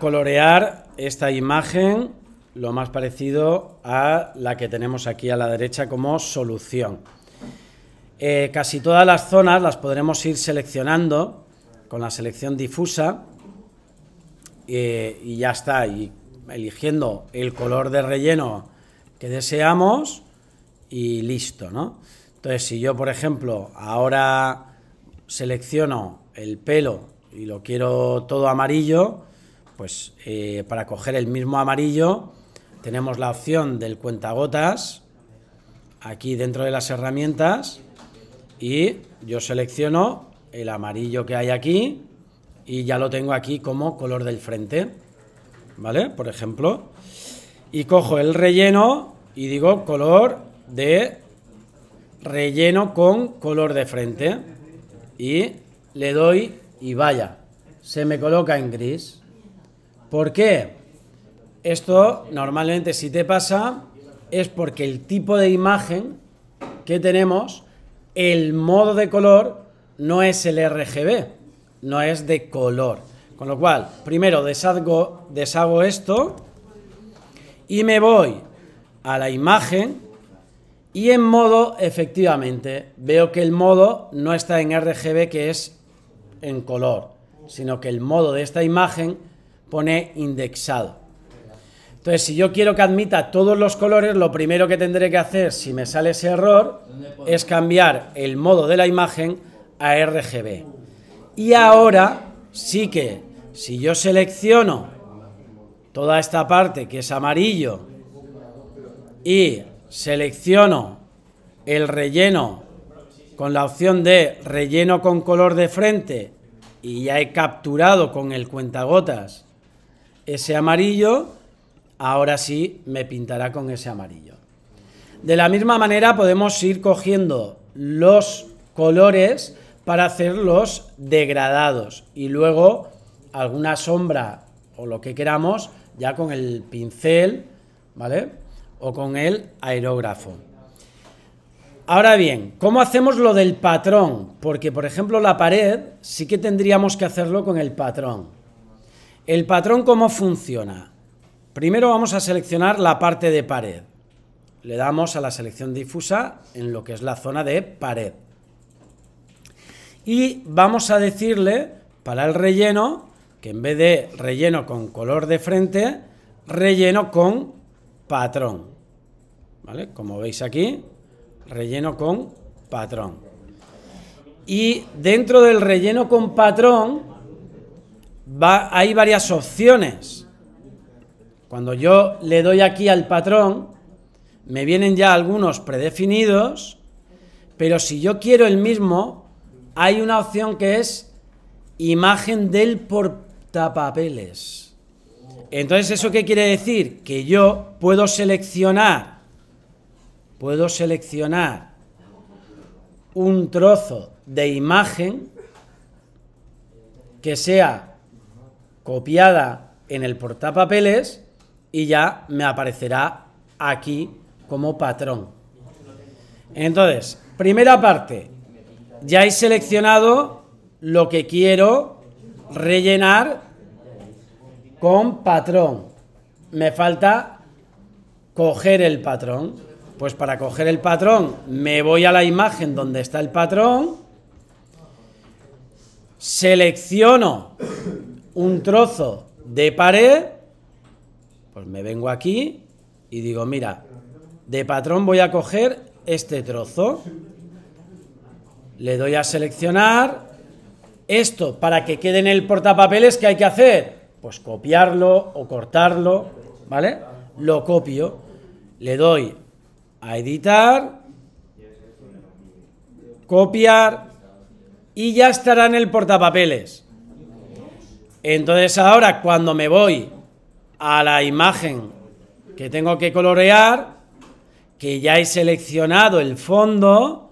colorear esta imagen lo más parecido a la que tenemos aquí a la derecha como solución. Eh, casi todas las zonas las podremos ir seleccionando con la selección difusa eh, y ya está, y eligiendo el color de relleno que deseamos y listo, ¿no? Entonces, si yo, por ejemplo, ahora selecciono el pelo y lo quiero todo amarillo, pues eh, para coger el mismo amarillo tenemos la opción del cuentagotas aquí dentro de las herramientas y yo selecciono el amarillo que hay aquí y ya lo tengo aquí como color del frente, ¿vale? Por ejemplo, y cojo el relleno y digo color de relleno con color de frente y le doy y vaya, se me coloca en gris. ¿Por qué? Esto normalmente si te pasa es porque el tipo de imagen que tenemos, el modo de color no es el RGB, no es de color. Con lo cual, primero deshago, deshago esto y me voy a la imagen y en modo, efectivamente, veo que el modo no está en RGB que es en color, sino que el modo de esta imagen pone indexado. Entonces, si yo quiero que admita todos los colores, lo primero que tendré que hacer, si me sale ese error, es cambiar el modo de la imagen a RGB. Y ahora sí que, si yo selecciono toda esta parte que es amarillo y selecciono el relleno con la opción de relleno con color de frente y ya he capturado con el cuentagotas ese amarillo, ahora sí me pintará con ese amarillo. De la misma manera podemos ir cogiendo los colores para hacer los degradados y luego alguna sombra o lo que queramos ya con el pincel, ¿vale? O con el aerógrafo. Ahora bien, ¿cómo hacemos lo del patrón? Porque, por ejemplo, la pared sí que tendríamos que hacerlo con el patrón. ¿El patrón cómo funciona? Primero vamos a seleccionar la parte de pared. Le damos a la selección difusa en lo que es la zona de pared. Y vamos a decirle para el relleno que en vez de relleno con color de frente, relleno con patrón. ¿Vale? Como veis aquí, relleno con patrón. Y dentro del relleno con patrón hay varias opciones. Cuando yo le doy aquí al patrón, me vienen ya algunos predefinidos, pero si yo quiero el mismo, hay una opción que es imagen del portapapeles. Entonces, ¿eso qué quiere decir? Que yo puedo seleccionar, puedo seleccionar un trozo de imagen que sea copiada en el portapapeles y ya me aparecerá aquí como patrón. Entonces, primera parte, ya he seleccionado lo que quiero rellenar con patrón. Me falta coger el patrón. Pues para coger el patrón me voy a la imagen donde está el patrón, selecciono un trozo de pared, pues me vengo aquí y digo, mira, de patrón voy a coger este trozo. Le doy a seleccionar. Esto, para que quede en el portapapeles, ¿qué hay que hacer? Pues copiarlo o cortarlo, ¿vale? Lo copio. Le doy a editar, copiar y ya estará en el portapapeles. Entonces ahora cuando me voy a la imagen que tengo que colorear, que ya he seleccionado el fondo,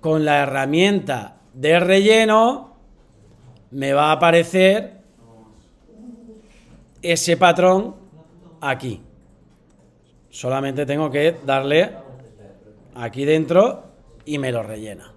con la herramienta de relleno me va a aparecer ese patrón aquí. Solamente tengo que darle aquí dentro y me lo rellena.